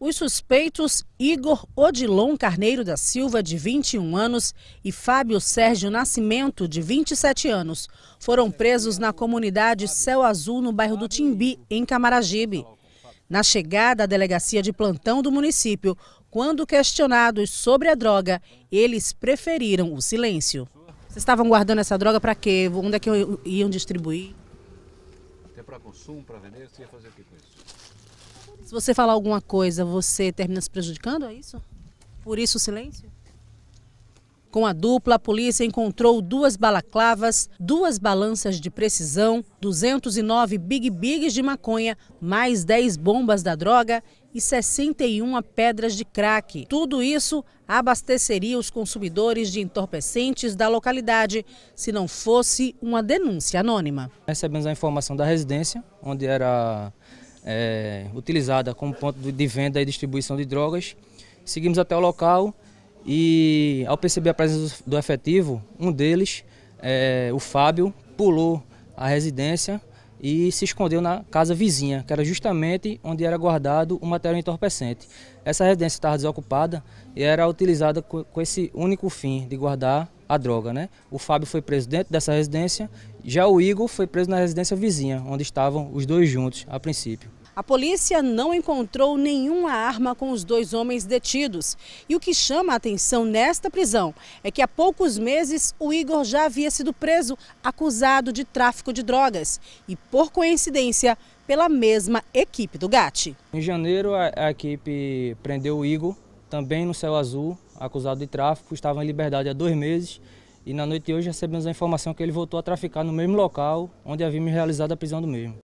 Os suspeitos Igor Odilon Carneiro da Silva, de 21 anos, e Fábio Sérgio Nascimento, de 27 anos, foram presos na comunidade Céu Azul, no bairro do Timbi, em Camaragibe. Na chegada à delegacia de plantão do município, quando questionados sobre a droga, eles preferiram o silêncio. Vocês estavam guardando essa droga para quê? Onde é que iam distribuir? Até para consumo, para vender? Você ia fazer o que com isso? Se você falar alguma coisa, você termina se prejudicando, é isso? Por isso o silêncio? Com a dupla, a polícia encontrou duas balaclavas, duas balanças de precisão, 209 big bigs de maconha, mais 10 bombas da droga e 61 pedras de crack. Tudo isso abasteceria os consumidores de entorpecentes da localidade, se não fosse uma denúncia anônima. Recebemos a informação da residência, onde era é, utilizada como ponto de venda e distribuição de drogas. Seguimos até o local e, ao perceber a presença do efetivo, um deles, é, o Fábio, pulou a residência e se escondeu na casa vizinha, que era justamente onde era guardado o material entorpecente. Essa residência estava desocupada e era utilizada com, com esse único fim de guardar a droga. Né? O Fábio foi preso dentro dessa residência, já o Igor foi preso na residência vizinha, onde estavam os dois juntos a princípio. A polícia não encontrou nenhuma arma com os dois homens detidos. E o que chama a atenção nesta prisão é que há poucos meses o Igor já havia sido preso acusado de tráfico de drogas e, por coincidência, pela mesma equipe do GAT. Em janeiro, a, a equipe prendeu o Igor, também no Céu Azul, acusado de tráfico, estava em liberdade há dois meses. E na noite de hoje recebemos a informação que ele voltou a traficar no mesmo local onde havíamos realizado a prisão do mesmo.